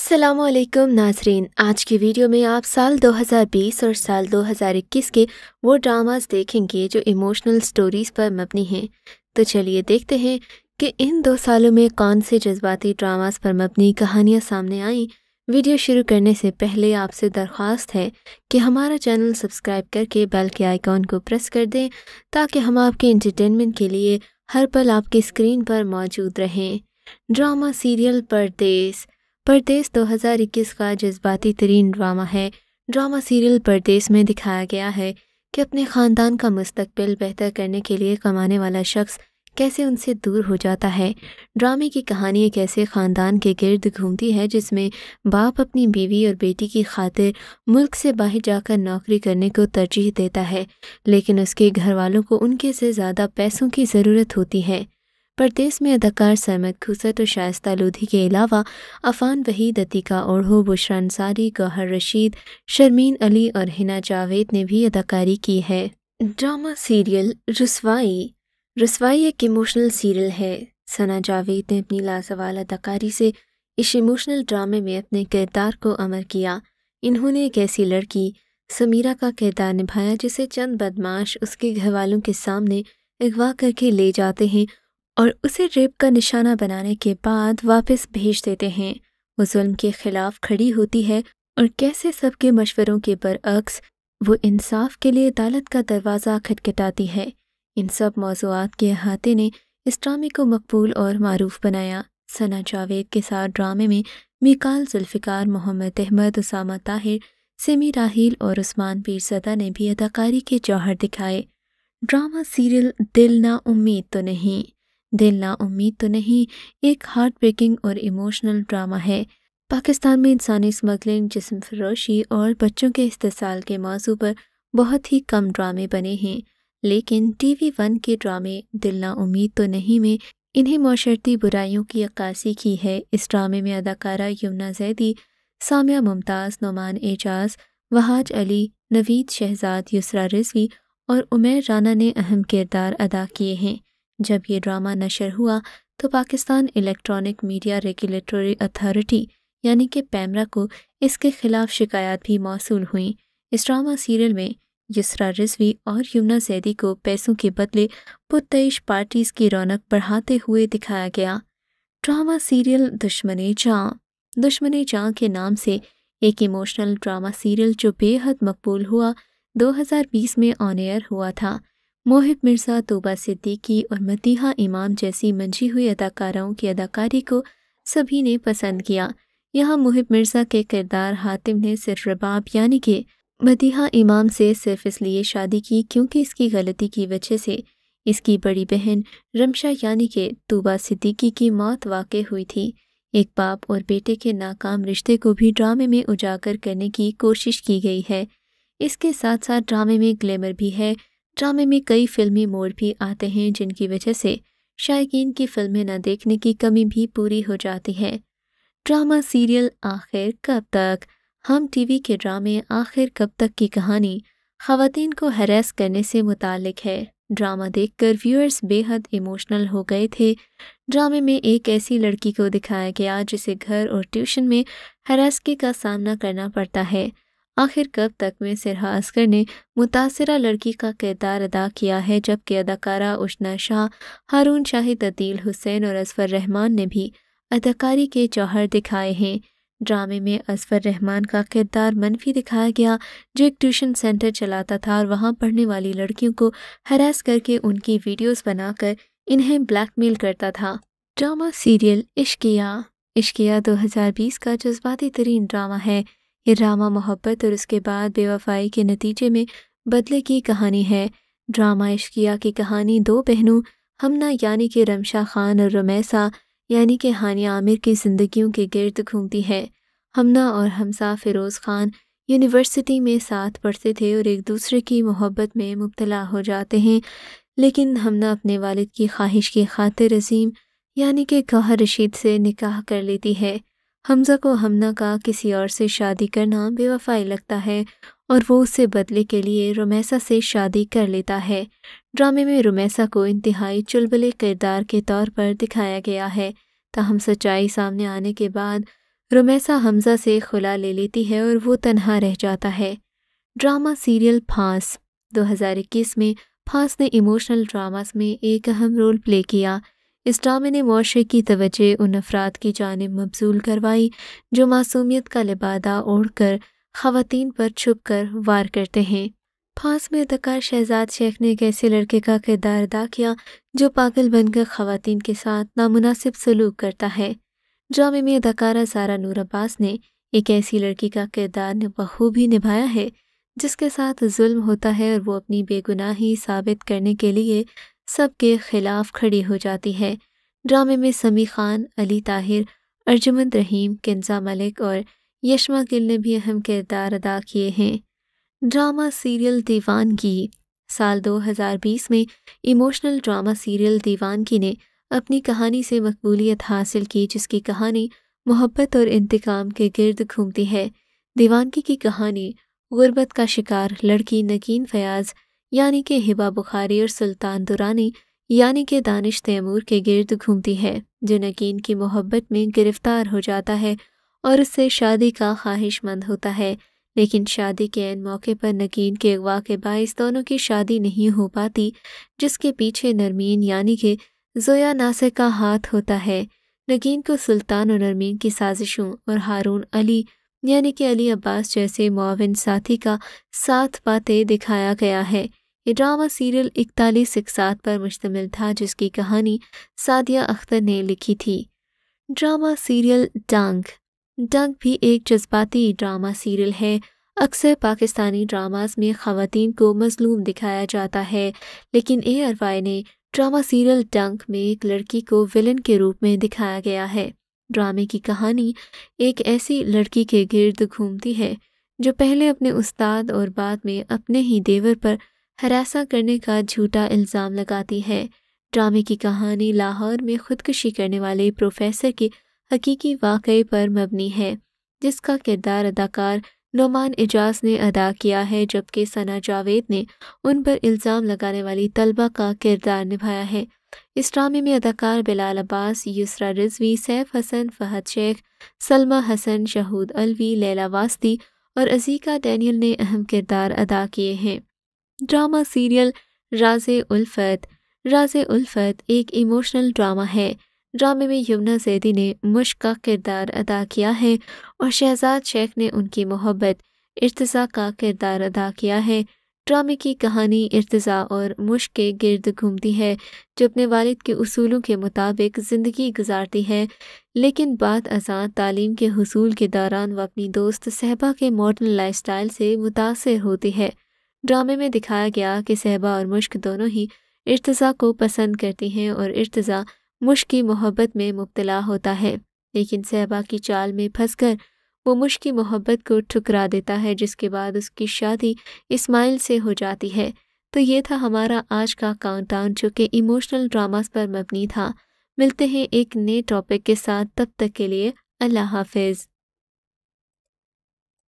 असलकम नाजरीन आज की वीडियो में आप साल 2020 और साल 2021 के वो ड्रामास देखेंगे जो इमोशनल स्टोरीज़ पर मबनी हैं तो चलिए देखते हैं कि इन दो सालों में कौन से जज्बाती ड्रामास पर मबनी कहानियाँ सामने आईं वीडियो शुरू करने से पहले आपसे दरख्वास्त है कि हमारा चैनल सब्सक्राइब करके बेल के आइकॉन को प्रेस कर दें ताकि हम आपके इंटरटेनमेंट के लिए हर पल आपकी स्क्रीन पर मौजूद रहें ड्रामा सीरियल परदेस परदेस 2021 का जज्बाती तरीन ड्रामा है ड्रामा सीरियल परदेस में दिखाया गया है कि अपने ख़ानदान का मुस्तबिल बेहतर करने के लिए कमाने वाला शख्स कैसे उनसे दूर हो जाता है ड्रामे की कहानी एक ऐसे ख़ानदान के गिर्द घूमती है जिसमें बाप अपनी बीवी और बेटी की खातिर मुल्क से बाहर जाकर नौकरी करने को तरजीह देता है लेकिन उसके घर वालों को उनके से ज़्यादा पैसों की ज़रूरत होती है बर्देस में اداکار ಸಮත් ખુસર તુ શાયસ્તા લુધી કે ઇલાવા আফાન વહીદતીકા ઓર હો બુશરાન સારી કહર રશીદ શર્મિન અલી ઓર હિના જાવેદ ને ભી અદાકારી કી હૈ ડ્રામા સિરિયલ રસવાહી રસવાહી એક ઇમોશનલ સિરિયલ હૈ सना જાવેદ ને અપની લાજવાલ અદાકારી સે ઇસ ઇમોશનલ ડ્રામે મે અપને કિરદાર કો અમર કિયા ઇનહોને એક એસી લડકી સમીરા કા કિરદાર નિભાયા ਜਿਸે ਚੰਦ ਬਦਮਾਸ਼ ਉਸਕੇ ਘਰਵਾਲੋਂ ਕੇ ਸਾਹમે اغવા ਕਰਕੇ ਲੈ જાતે હૈ और उसे रेप का निशाना बनाने के बाद वापस भेज देते हैं वो जुल्म के खिलाफ खड़ी होती है और कैसे सबके मशवरों के बरअक्स वो इंसाफ के लिए अदालत का दरवाज़ा खटखटाती है इन सब मौजूद के अहाते ने इस ड्रामे को मकबूल और मरूफ बनाया सना जावेद के साथ ड्रामे में मिकाल जुल्फ़िकार मोहम्मद अहमद उसामा ताहिर सिमी राहील और उस्मान पीरसदा ने भी अदाकारी के जौहर दिखाए ड्रामा सीरियल दिल ना उम्मीद तो नहीं दिल ना उम्मीद तो नहीं एक हार्ट ब्रेकिंग और इमोशनल ड्रामा है पाकिस्तान में इंसानी स्मगलिंग जिसम फरोशी और बच्चों के इस्तेसाल के मौजू पर बहुत ही कम ड्रामे बने हैं लेकिन टी वी वन के ड्रामे दिल ना उम्मीद तो नहीं में इन्हें माशरती बुराइयों की अक्सी की है इस ड्रामे में अदाकारा यमुना जैदी सामिया मुमताज़ नुमान एजाज वहाज अली नवीद शहजाद युसरा रिजवी और उमेर राना ने अहम किरदार अदा किए हैं जब ये ड्रामा नशर हुआ तो Pakistan electronic media regulatory authority यानी कि पैमरा को इसके खिलाफ शिकायत भी मौसू हुई इस ड्रामा सीरियल में यसरा रिजवी और यमुना सैदी को पैसों के बदले पुतईश पार्टीज की रौनक बढ़ाते हुए दिखाया गया ड्रामा सीरियल दुश्मन जहाँ दुश्मन जहाँ के नाम से एक इमोशनल ड्रामा सीरियल जो बेहद मकबूल हुआ 2020 में ऑन एयर हुआ था मोहित मिर्ज़ा तोबा सिद्दीकी और मतीहा इमाम जैसी मंझी हुई अदाकाराओं की अदाकारी को सभी ने पसंद किया यहाँ मोहित मिर्ज़ा के किरदार हातिम ने सिर्फ रबाब यानी कि मदीहा इमाम से सिर्फ इसलिए शादी की क्योंकि इसकी गलती की वजह से इसकी बड़ी बहन रमशा यानी कि तूबा सिद्दीकी की मौत वाक़ हुई थी एक बाप और बेटे के नाकाम रिश्ते को भी ड्रामे में उजागर करने की कोशिश की गई है इसके साथ साथ ड्रामे में ग्लैमर भी है ड्रामे में कई फिल्मी मोड़ भी आते हैं जिनकी वजह से शायकीन की फिल्में न देखने की कमी भी पूरी हो जाती है ड्रामा सीरियल आखिर कब तक हम टीवी के ड्रामे आखिर कब तक की कहानी खातन को हरेस करने से मुतक है ड्रामा देखकर व्यूअर्स बेहद इमोशनल हो गए थे ड्रामे में एक ऐसी लड़की को दिखाया गया जिसे घर और ट्यूशन में हरासकी का सामना करना पड़ता है आखिर कब तक में सिरहा असगर ने मुतासरा लड़की का किरदार अदा किया है जबकि अदाकारा उशना शाह हारून शाहिद अदील हुसैन और असफर रहमान ने भी अदाकारी के जौहर दिखाए हैं ड्रामे में असफर रहमान का किरदार मनफी दिखाया गया जो एक ट्यूशन सेंटर चलाता था और वहाँ पढ़ने वाली लड़कियों को हरास करके उनकी वीडियोस बनाकर इन्हें ब्लैकमेल करता था ड्रामा सीरियल इश्किया इश्किया 2020 का जज्बाती तरीन ड्रामा है ये ड्रामा मोहब्बत और उसके बाद बेवफाई के नतीजे में बदले की कहानी है ड्रामा इश्किया की कहानी दो बहनों हमना यानी कि रमशा खान और रमैसा यानी कि हानिया आमिर की ज़िंदगियों के गिर्द घूमती है हमना और हमसा फ़िरोज़ खान यूनिवर्सिटी में साथ पढ़ते थे और एक दूसरे की मोहब्बत में मुबतला हो जाते हैं लेकिन हमना अपने वालिद की ख्वाहिश की खातिर अजीम यानी कि कहा रशीद से निकाह कर लेती है हमज़ा को हमना का किसी और से शादी करना बेवफाई लगता है और वो उससे बदले के लिए रोमैसा से शादी कर लेता है ड्रामे में रोमैसा को इंतहाई चुलबुले किरदार के तौर पर दिखाया गया है ताहम सच्चाई सामने आने के बाद रोमैसा हमज़ा से खुला ले लेती है और वो तनहा रह जाता है ड्रामा सीरियल फांस 2021 में फांस ने इमोशनल ड्रामास में एक अहम रोल प्ले किया ड्रामे ने माशरे की तवज्जह उन अफराद की जानब मबजूल करवाई जो मासूमियत का लिबादा ओढ़ कर ख़वान पर छुप कर वार करते हैं फांस में अदाकार शहजाद शेख ने एक ऐसे लड़के का किरदार अदा किया जो पागल बनकर खातन के साथ नामुनासिब सलूक करता है ड्रामे में अदाकारा सारा नूर अब्बास ने एक ऐसी लड़की का किरदार बखूबी निभाया है जिसके साथ जुल्म होता है और वो अपनी बेगुनाही साबित करने के लिए सबके खिलाफ खड़ी हो जाती है ड्रामे में समी खान अली ताहिर अर्जुमंद रहीम किन्जा मलिक और यशमा गिल ने भी अहम किरदार अदा किए हैं ड्रामा सीरियल दीवानगी साल 2020 में इमोशनल ड्रामा सीरियल दीवानगी ने अपनी कहानी से मकबूलियत हासिल की जिसकी कहानी मोहब्बत और इंतकाम के गिर्द घूमती है दीवानगी की कहानी गुर्बत का शिकार लड़की नगीन फयाज यानी कि हिबा बुखारी और सुल्तान दुरानी यानी कि दानिश तैमूर के गिर्द घूमती है जो नकीन की मोहब्बत में गिरफ्तार हो जाता है और उससे शादी का ख्वाहिशमंद होता है लेकिन शादी के एन मौके पर नकीन के अगवा के बायस दोनों की शादी नहीं हो पाती जिसके पीछे नरमीन यानी कि जोया नासिर का हाथ होता है नकीन को सुल्तान और नरमीन की साजिशों और हारून अली यानी कि अली अब्बास जैसे माविन साथी का साथ पाते दिखाया गया है ये ड्रामा सीरियल इकतालीस इकसात पर मुश्तमिल था जिसकी कहानी सादिया अख्तर ने लिखी थी ड्रामा सीरियल डंग डंग भी एक जज्बाती ड्रामा सीरियल है अक्सर पाकिस्तानी ड्रामास में ख़वातीन को मजलूम दिखाया जाता है लेकिन ए आर वाई ने ड्रामा सीरियल डंक में एक लड़की को विलन के रूप में दिखाया गया है ड्रामे की कहानी एक ऐसी लड़की के गिर्द घूमती है जो पहले अपने उस्ताद और बाद में अपने ही देवर पर हरासा करने का झूठा इल्ज़ाम लगाती है ड्रामे की कहानी लाहौर में खुदकुशी करने वाले प्रोफेसर के हकीकी वाकई पर मबनी है जिसका किरदार अदाकार नुमान एजाज ने अदा किया है जबकि सना जावेद ने उन पर इल्ज़ाम लगाने वाली तलबा का किरदार निभाया है इस ड्रामे में अदाकार बिलाल अब्बास युसरा रिजवी सैफ हसन फहद शेख सलमा हसन शहूद अलवी लैला वास्ती और अजीका डैनियल ने अहम किरदार अदा किए हैं ड्रामा सीरियल राजे उल्फत राजे उल्फत एक इमोशनल ड्रामा है ड्रामे में यमुना सैदी ने मुश्क का किरदार अदा किया है और शहजाद शेख ने उनकी मोहब्बत इर्तज़ा का किरदार अदा किया है ड्रामे की कहानी इर्तज़ा और मुश्क के गर्द घूमती है जो अपने वालिद के असूलों के मुताबिक ज़िंदगी गुजारती है लेकिन बाद अजा तालीम के हसूल के दौरान वह अपनी दोस्त सहबा के मॉडर्न लाइफ स्टाइल से मुतासर होती है ड्रामे में दिखाया गया कि सहबा और मुश्क दोनों ही इर्तज़ा को पसंद करती हैं और इर्तज़ा मुश्क की मोहब्बत में मुबतला होता है लेकिन सहबा की चाल में फंसकर वो मुश्क की मोहब्बत को ठुकरा देता है जिसके बाद उसकी शादी इस्माइल से हो जाती है तो ये था हमारा आज का काउंटाउन जो कि इमोशनल ड्रामास पर मबनी था मिलते हैं एक नए टॉपिक के साथ तब तक के लिए अल्लाह हाफिज़